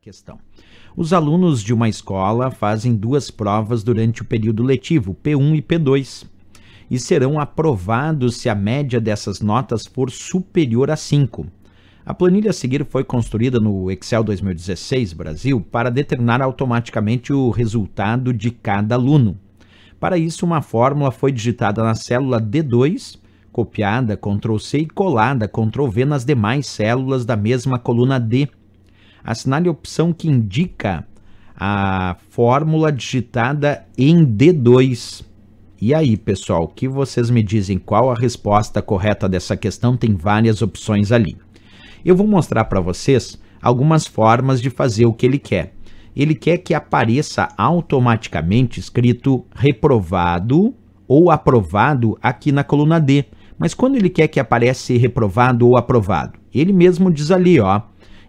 questão. Os alunos de uma escola fazem duas provas durante o período letivo, P1 e P2, e serão aprovados se a média dessas notas for superior a 5. A planilha a seguir foi construída no Excel 2016 Brasil para determinar automaticamente o resultado de cada aluno. Para isso, uma fórmula foi digitada na célula D2, copiada C e colada V nas demais células da mesma coluna D assinale a opção que indica a fórmula digitada em D2. E aí, pessoal, o que vocês me dizem qual a resposta correta dessa questão? Tem várias opções ali. Eu vou mostrar para vocês algumas formas de fazer o que ele quer. Ele quer que apareça automaticamente escrito reprovado ou aprovado aqui na coluna D. Mas quando ele quer que apareça reprovado ou aprovado? Ele mesmo diz ali, ó.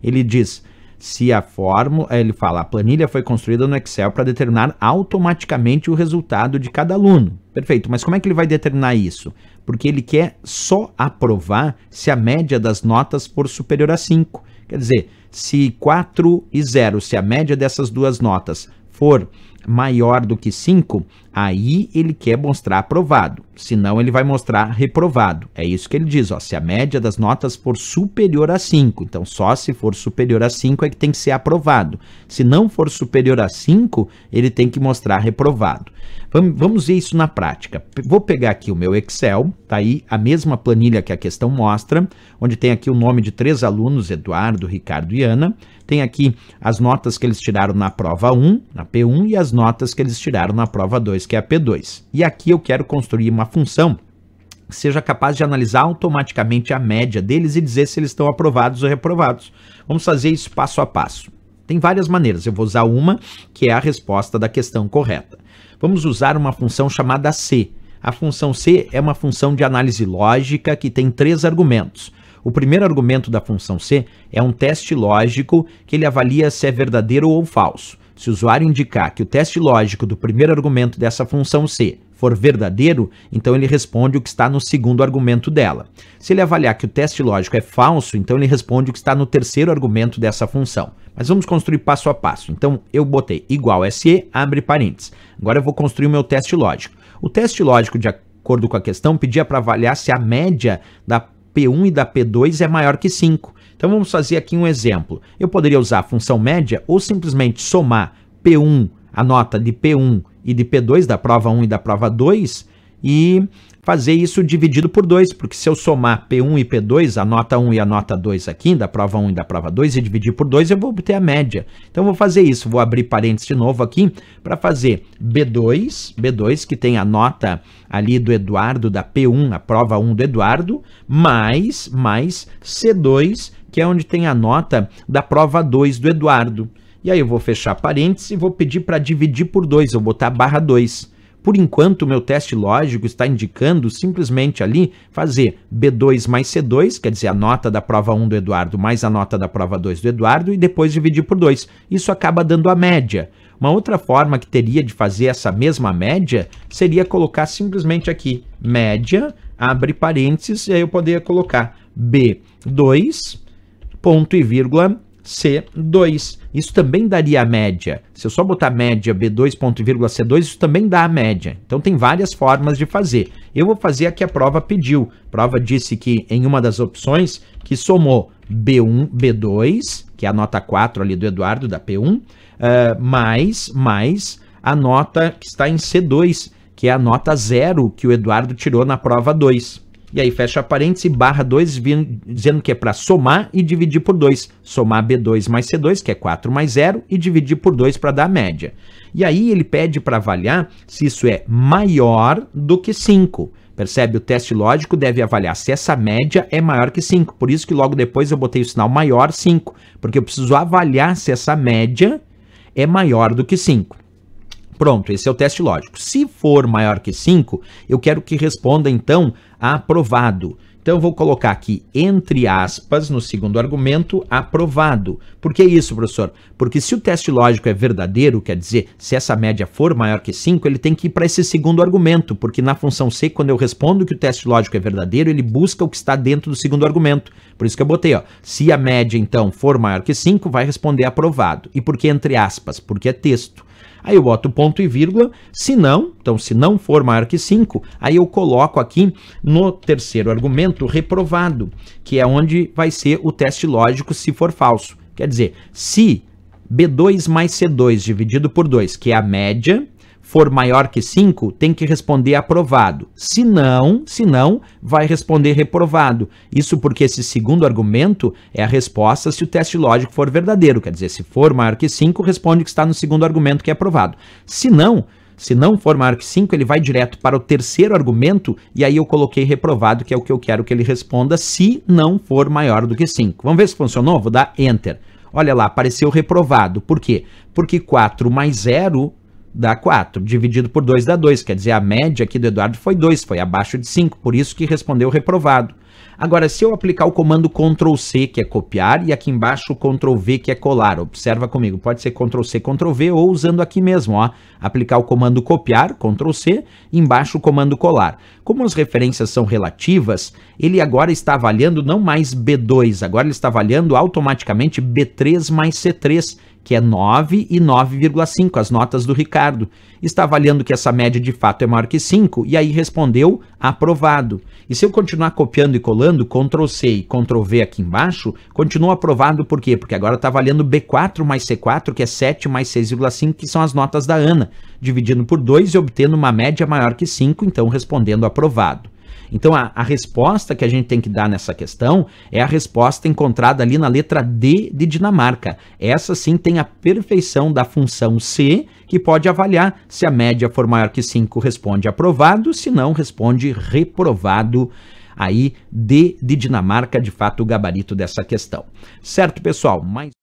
Ele diz: se a fórmula, eh, ele fala, a planilha foi construída no Excel para determinar automaticamente o resultado de cada aluno. Perfeito, mas como é que ele vai determinar isso? Porque ele quer só aprovar se a média das notas for superior a 5. Quer dizer, se 4 e 0, se a média dessas duas notas for maior do que 5, aí ele quer mostrar aprovado senão ele vai mostrar reprovado. É isso que ele diz, ó, se a média das notas for superior a 5, então só se for superior a 5 é que tem que ser aprovado. Se não for superior a 5, ele tem que mostrar reprovado. Vamos, vamos ver isso na prática. Vou pegar aqui o meu Excel, tá aí a mesma planilha que a questão mostra, onde tem aqui o nome de três alunos, Eduardo, Ricardo e Ana. Tem aqui as notas que eles tiraram na prova 1, na P1, e as notas que eles tiraram na prova 2, que é a P2. E aqui eu quero construir uma função seja capaz de analisar automaticamente a média deles e dizer se eles estão aprovados ou reprovados. Vamos fazer isso passo a passo. Tem várias maneiras, eu vou usar uma que é a resposta da questão correta. Vamos usar uma função chamada C. A função C é uma função de análise lógica que tem três argumentos. O primeiro argumento da função C é um teste lógico que ele avalia se é verdadeiro ou falso. Se o usuário indicar que o teste lógico do primeiro argumento dessa função C for verdadeiro, então ele responde o que está no segundo argumento dela. Se ele avaliar que o teste lógico é falso, então ele responde o que está no terceiro argumento dessa função. Mas vamos construir passo a passo. Então eu botei igual SE, abre parênteses. Agora eu vou construir o meu teste lógico. O teste lógico, de acordo com a questão, pedia para avaliar se a média da P1 e da P2 é maior que 5. Então vamos fazer aqui um exemplo. Eu poderia usar a função média ou simplesmente somar P1, a nota de P1 e de P2, da prova 1 e da prova 2, e fazer isso dividido por 2, porque se eu somar P1 e P2, a nota 1 e a nota 2 aqui, da prova 1 e da prova 2, e dividir por 2, eu vou obter a média. Então, vou fazer isso, vou abrir parênteses de novo aqui, para fazer B2, B2, que tem a nota ali do Eduardo, da P1, a prova 1 do Eduardo, mais, mais C2, que é onde tem a nota da prova 2 do Eduardo. E aí eu vou fechar parênteses e vou pedir para dividir por 2, eu botar barra 2. Por enquanto, o meu teste lógico está indicando simplesmente ali fazer B2 mais C2, quer dizer, a nota da prova 1 do Eduardo mais a nota da prova 2 do Eduardo, e depois dividir por 2. Isso acaba dando a média. Uma outra forma que teria de fazer essa mesma média seria colocar simplesmente aqui média, abre parênteses, e aí eu poderia colocar B2, ponto e vírgula, C2. Isso também daria a média. Se eu só botar média B2 ponto C2, isso também dá a média. Então tem várias formas de fazer. Eu vou fazer a que a prova pediu. A prova disse que em uma das opções que somou B1, B2, que é a nota 4 ali do Eduardo, da P1, uh, eh, mais, mais a nota que está em C2, que é a nota 0 que o Eduardo tirou na prova 2. E aí fecha parênteses, barra 2, dizendo que é para somar e dividir por 2. Somar B2 mais C2, que é 4 mais 0, e dividir por 2 para dar a média. E aí ele pede para avaliar se isso é maior do que 5. Percebe? O teste lógico deve avaliar se essa média é maior que 5. Por isso que logo depois eu botei o sinal maior 5, porque eu preciso avaliar se essa média é maior do que 5. Pronto, esse é o teste lógico. Se for maior que 5, eu quero que responda então aprovado. Então eu vou colocar aqui entre aspas no segundo argumento aprovado. Por que isso, professor? Porque se o teste lógico é verdadeiro, quer dizer, se essa média for maior que 5, ele tem que ir para esse segundo argumento, porque na função C, quando eu respondo que o teste lógico é verdadeiro, ele busca o que está dentro do segundo argumento. Por isso que eu botei, ó, se a média então for maior que 5, vai responder aprovado. E por que entre aspas? Porque é texto aí eu boto ponto e vírgula, se não, então se não for maior que 5, aí eu coloco aqui no terceiro argumento reprovado, que é onde vai ser o teste lógico se for falso. Quer dizer, se B2 mais C2 dividido por 2, que é a média, for maior que 5, tem que responder aprovado. Se não, se não, vai responder reprovado. Isso porque esse segundo argumento é a resposta se o teste lógico for verdadeiro. Quer dizer, se for maior que 5, responde que está no segundo argumento que é aprovado. Se não, se não for maior que 5, ele vai direto para o terceiro argumento, e aí eu coloquei reprovado, que é o que eu quero que ele responda, se não for maior do que 5. Vamos ver se funcionou? Vou dar Enter. Olha lá, apareceu reprovado. Por quê? Porque 4 mais 0 dá 4. Dividido por 2 dá 2, quer dizer, a média aqui do Eduardo foi 2, foi abaixo de 5, por isso que respondeu reprovado. Agora, se eu aplicar o comando Ctrl C, que é copiar, e aqui embaixo o Ctrl V, que é colar, observa comigo, pode ser Ctrl C, Ctrl V, ou usando aqui mesmo, ó, aplicar o comando copiar, Ctrl C, e embaixo o comando colar. Como as referências são relativas, ele agora está avaliando não mais B2, agora ele está avaliando automaticamente B3 mais C3, que é 9 e 9,5, as notas do Ricardo está avaliando que essa média de fato é maior que 5, e aí respondeu aprovado. E se eu continuar copiando e colando, Ctrl C e Ctrl V aqui embaixo, continua aprovado por quê? Porque agora está valendo B4 mais C4, que é 7 mais 6,5, que são as notas da Ana, dividindo por 2 e obtendo uma média maior que 5, então respondendo aprovado. Então, a, a, resposta que a gente tem que dar nessa questão é a resposta encontrada ali na letra D de Dinamarca. Essa sim tem a perfeição da função C, que pode avaliar se a média for maior que 5, responde aprovado, se não, responde reprovado. Aí, D de Dinamarca, de fato, o gabarito dessa questão. Certo, pessoal? Mais